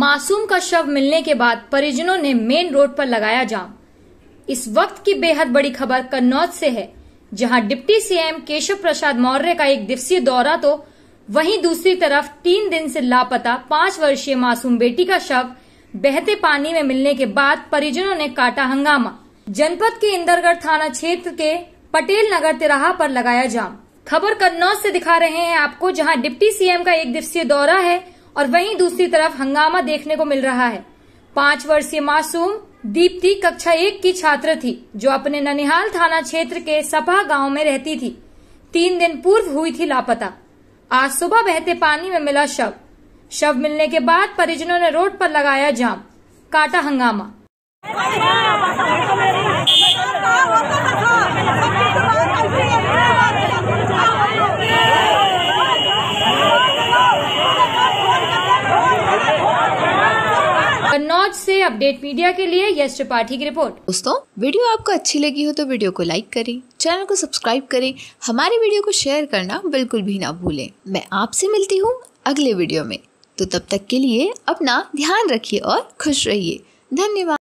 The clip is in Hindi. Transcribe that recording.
मासूम का शव मिलने के बाद परिजनों ने मेन रोड पर लगाया जाम इस वक्त की बेहद बड़ी खबर कन्नौज से है जहां डिप्टी सीएम केशव प्रसाद मौर्य का एक दिवसीय दौरा तो वहीं दूसरी तरफ तीन दिन से लापता पांच वर्षीय मासूम बेटी का शव बहते पानी में मिलने के बाद परिजनों ने काटा हंगामा जनपद के इंदरगढ़ थाना क्षेत्र के पटेल नगर तिराहा पर लगाया जाम खबर कन्नौज से दिखा रहे हैं आपको जहां डिप्टी सीएम का एक दिवसीय दौरा है और वहीं दूसरी तरफ हंगामा देखने को मिल रहा है पांच वर्षीय मासूम दीप्ति कक्षा एक की छात्र थी जो अपने ननिहाल थाना क्षेत्र के सपा गांव में रहती थी तीन दिन पूर्व हुई थी लापता आज सुबह बहते पानी में मिला शव शव मिलने के बाद परिजनों ने रोड पर लगाया जाम काटा हंगामा कन्नौज से अपडेट मीडिया के लिए यश त्रिपाठी की रिपोर्ट दोस्तों वीडियो आपको अच्छी लगी हो तो वीडियो को लाइक करें चैनल को सब्सक्राइब करें हमारे वीडियो को शेयर करना बिल्कुल भी ना भूलें मैं आपसे मिलती हूँ अगले वीडियो में तो तब तक के लिए अपना ध्यान रखिए और खुश रहिए धन्यवाद